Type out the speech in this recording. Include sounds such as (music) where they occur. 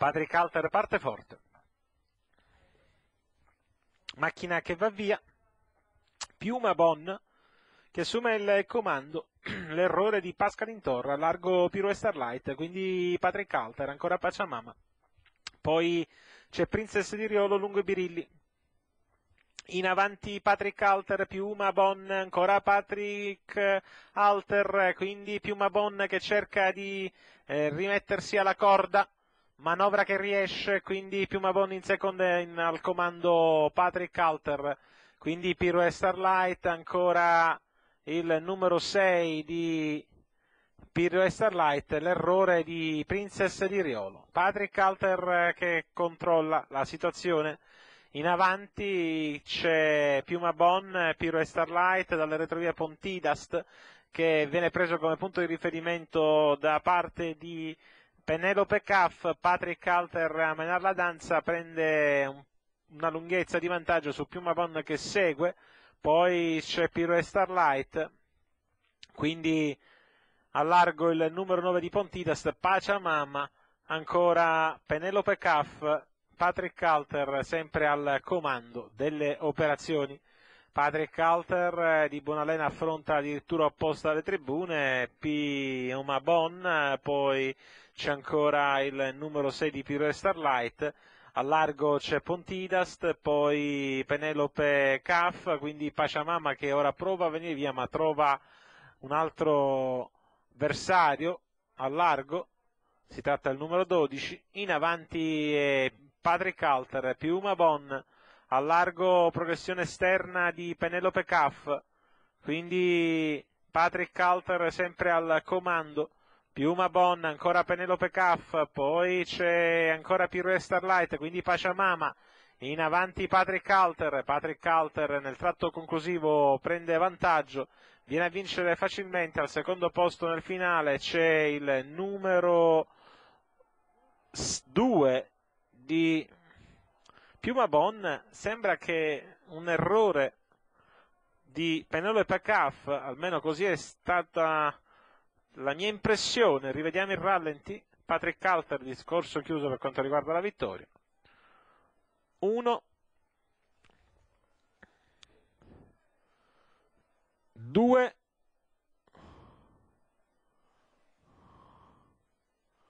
Patrick Alter parte forte. Macchina che va via. Piuma Bon che assume il comando. (clears throat) L'errore di Pascal Intorra, largo Piro e Starlight, quindi Patrick Alter, ancora Pacciamama. Poi c'è Princess di Riolo lungo i birilli. In avanti Patrick Alter, Piuma Bon, ancora Patrick Alter, quindi Piuma Bon che cerca di eh, rimettersi alla corda manovra che riesce, quindi Piumabon in seconda in, al comando Patrick Alter, quindi Piro e Starlight, ancora il numero 6 di Pirro e Starlight, l'errore di Princess di Riolo. Patrick Alter eh, che controlla la situazione. In avanti c'è Piuma Bon, Pirro e Starlight dalle retrovie Pontidast che viene preso come punto di riferimento da parte di Penelope Caff, Patrick Alter a eh, menare la danza, prende un, una lunghezza di vantaggio su Piuma Pond che segue, poi c'è Piro e Starlight, quindi allargo il numero 9 di Pontitas, Pacia ancora Penelope Caff, Patrick Alter sempre al comando delle operazioni. Patrick Alter eh, di Buonalena affronta addirittura opposta alle tribune, P Neuma Bon, poi c'è ancora il numero 6 di Pure Starlight, al largo c'è Pontidast, poi Penelope Caff, quindi Pasciamama che ora prova a venire via ma trova un altro avversario al largo, si tratta del numero 12, in avanti Patrick Alter, Piuma Bon, al largo progressione esterna di Penelope Caff, quindi Patrick Halter sempre al comando. Piuma Bon, ancora Penelope Caff, poi c'è ancora Pirue Starlight, quindi Pachamama. In avanti Patrick Halter, Patrick Halter nel tratto conclusivo prende vantaggio, viene a vincere facilmente al secondo posto nel finale, c'è il numero 2 di Piuma Bon, sembra che un errore di Penelope Caff, almeno così è stata la mia impressione, rivediamo il rallenti, Patrick Calter, discorso chiuso per quanto riguarda la vittoria. 1 2